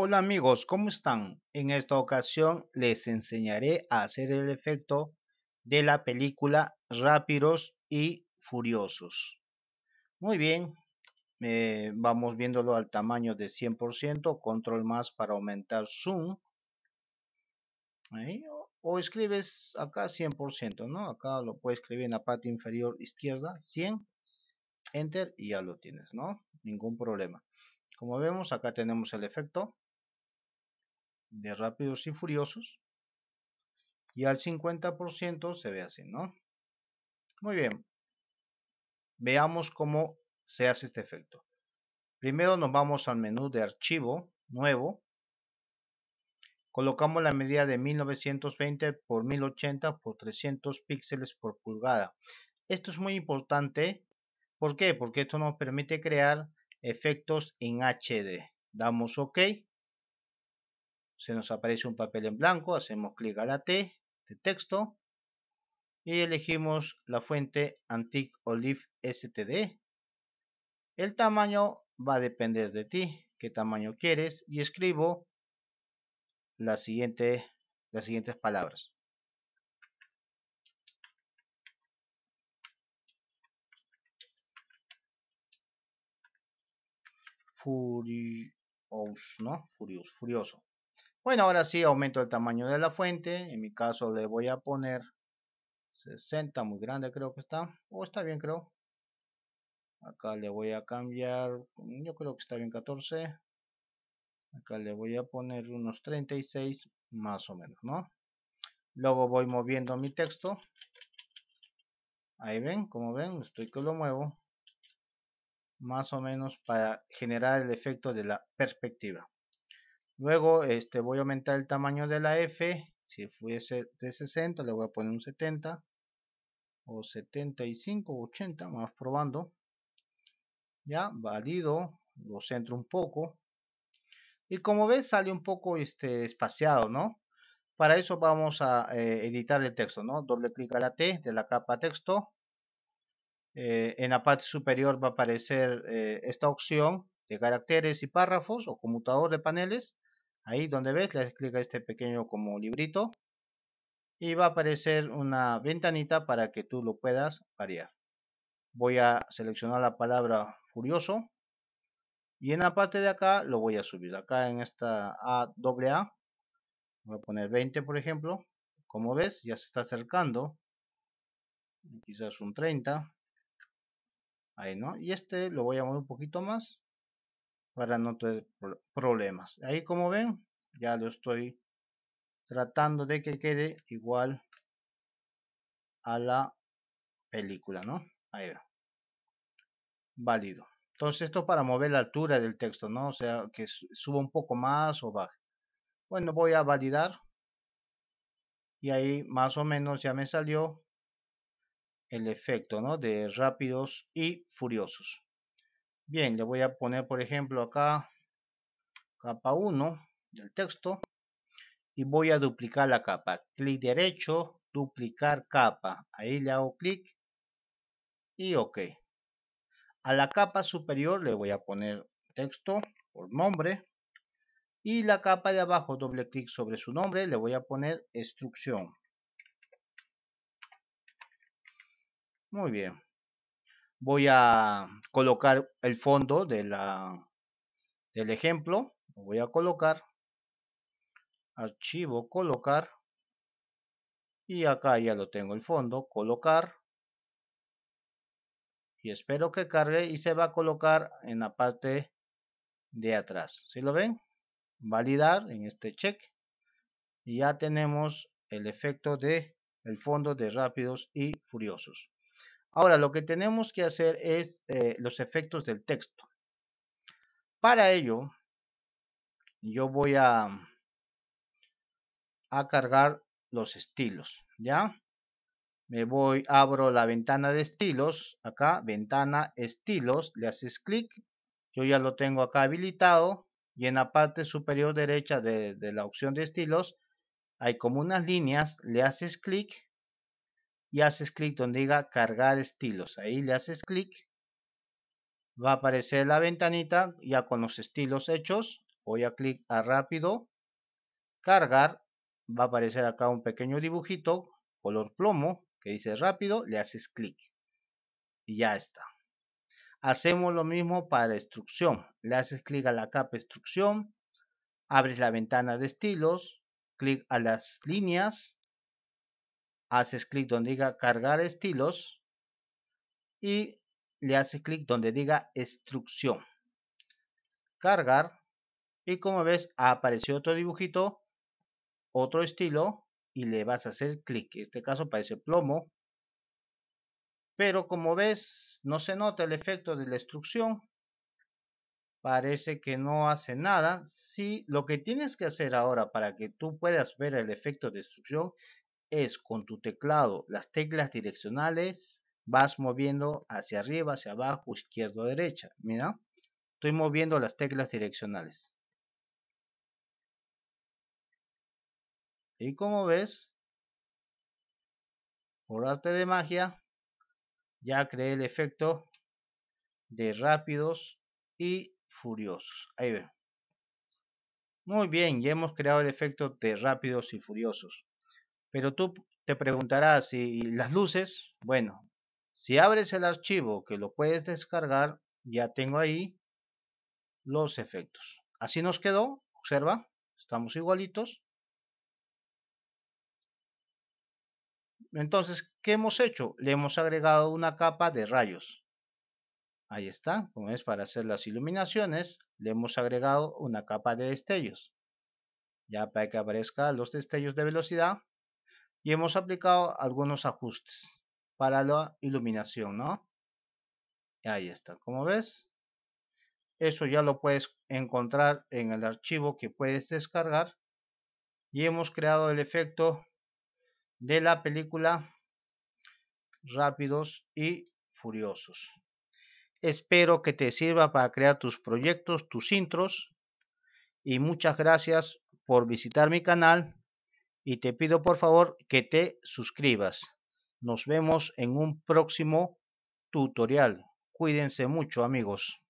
Hola amigos, ¿cómo están? En esta ocasión les enseñaré a hacer el efecto de la película Rápidos y Furiosos. Muy bien, eh, vamos viéndolo al tamaño de 100%, control más para aumentar zoom. o, escribes acá 100%, ¿no? Acá lo puedes escribir en la parte inferior izquierda, 100, enter y ya lo tienes, ¿no? Ningún problema. Como vemos, acá tenemos el efecto de Rápidos y Furiosos. Y al 50% se ve así, ¿no? Muy bien. Veamos cómo se hace este efecto. Primero nos vamos al menú de archivo nuevo. Colocamos la medida de 1920 por 1080 por 300 píxeles por pulgada. Esto es muy importante. ¿Por qué? Porque esto nos permite crear efectos en HD. Damos OK se nos aparece un papel en blanco, hacemos clic a la T de texto y elegimos la fuente Antique Olive STD. El tamaño va a depender de ti, qué tamaño quieres y escribo las siguientes palabras. Furioso, ¿no? Furioso, furioso. Bueno, ahora sí aumento el tamaño de la fuente. En mi caso le voy a poner 60, muy grande creo que está. O está bien creo. Acá le voy a cambiar, mm, yo creo que está bien 14. Acá le voy a poner unos 36 más o menos, ¿no? Luego voy moviendo mi texto. Ahí ven, como ven, estoy que lo muevo. Más o menos para generar el efecto de la perspectiva. Luego este, voy a aumentar el tamaño de la F. Si fuese de 60 le voy a poner un 70 o 75 80 vamos probando ya valido lo centro un poco y como ves sale un poco este espaciado no para eso vamos a eh, editar el texto no doble clic a la T de la capa texto eh, en la parte superior va a aparecer eh, esta opción de caracteres y párrafos o conmutador de paneles Ahí donde ves, le clic a este pequeño como librito y va a aparecer una ventanita para que tú lo puedas variar. Voy a seleccionar la palabra furioso y en la parte de acá lo voy a subir. Acá en esta A A, voy a poner 20 por ejemplo. Como ves ya se está acercando. Quizás un 30. Ahí no. Y este lo voy a mover un poquito más para no tener problemas. Ahí como ven, ya lo estoy tratando de que quede igual a la película, ¿no? Ahí Válido. Entonces esto para mover la altura del texto, ¿no? O sea, que suba un poco más o baje. Bueno, voy a validar. Y ahí más o menos ya me salió el efecto, ¿no? De rápidos y furiosos. Bien, le voy a poner, por ejemplo, acá capa 1 del texto y voy a duplicar la capa. Clic derecho, duplicar capa. Ahí le hago clic y OK. A la capa superior le voy a poner texto por nombre y la capa de abajo, doble clic sobre su nombre, le voy a poner instrucción. Muy bien voy a colocar el fondo de la, del ejemplo. voy a colocar. Archivo, colocar. Y acá ya lo tengo el fondo. Colocar. Y espero que cargue y se va a colocar en la parte de atrás. ¿Sí lo ven? Validar en este check. Y ya tenemos el efecto de el fondo de Rápidos y Furiosos. Ahora, lo que tenemos que hacer es eh, los efectos del texto. Para ello, yo voy a, mm, a cargar los estilos, ¿ya? Me voy, abro la ventana de estilos, acá, ventana estilos, le haces clic, yo ya lo tengo acá habilitado, y en la parte superior derecha de, de la opción de estilos, hay como unas líneas, le haces clic, y haces clic donde diga cargar estilos. Ahí le haces clic. Va a aparecer la ventanita ya con los estilos hechos. Voy a clic a rápido. Cargar. Va a aparecer acá un pequeño dibujito color plomo que dice rápido. Le haces clic. Y ya está. Hacemos lo mismo para instrucción. Le haces clic a la capa instrucción. Abres la ventana de estilos. Clic a las líneas haces clic donde diga cargar estilos y le haces clic donde diga instrucción. Cargar y como ves apareció otro dibujito, otro estilo y le vas a hacer clic. En este caso parece plomo. Pero como ves no se nota el efecto de la instrucción. Parece que no hace nada. Si lo que tienes que hacer ahora para que tú puedas ver el efecto de instrucción es con tu teclado, las teclas direccionales, vas moviendo hacia arriba, hacia abajo, izquierda derecha. Mira, estoy moviendo las teclas direccionales. Y como ves, por arte de magia, ya creé el efecto de rápidos y furiosos. Ahí ve Muy bien, ya hemos creado el efecto de rápidos y furiosos. Pero tú te preguntarás, si las luces? Bueno, si abres el archivo que lo puedes descargar, ya tengo ahí los efectos. Así nos quedó, observa, estamos igualitos. Entonces, ¿qué hemos hecho? Le hemos agregado una capa de rayos. Ahí está, como es para hacer las iluminaciones, le hemos agregado una capa de destellos. Ya para que aparezcan los destellos de velocidad, y hemos aplicado algunos ajustes para la iluminación, ¿no? Ahí está, como ves. Eso ya lo puedes encontrar en el archivo que puedes descargar. Y hemos creado el efecto de la película Rápidos y Furiosos. Espero que te sirva para crear tus proyectos, tus intros. Y muchas gracias por visitar mi canal y te pido por favor que te suscribas. Nos vemos en un próximo tutorial. Cuídense mucho amigos.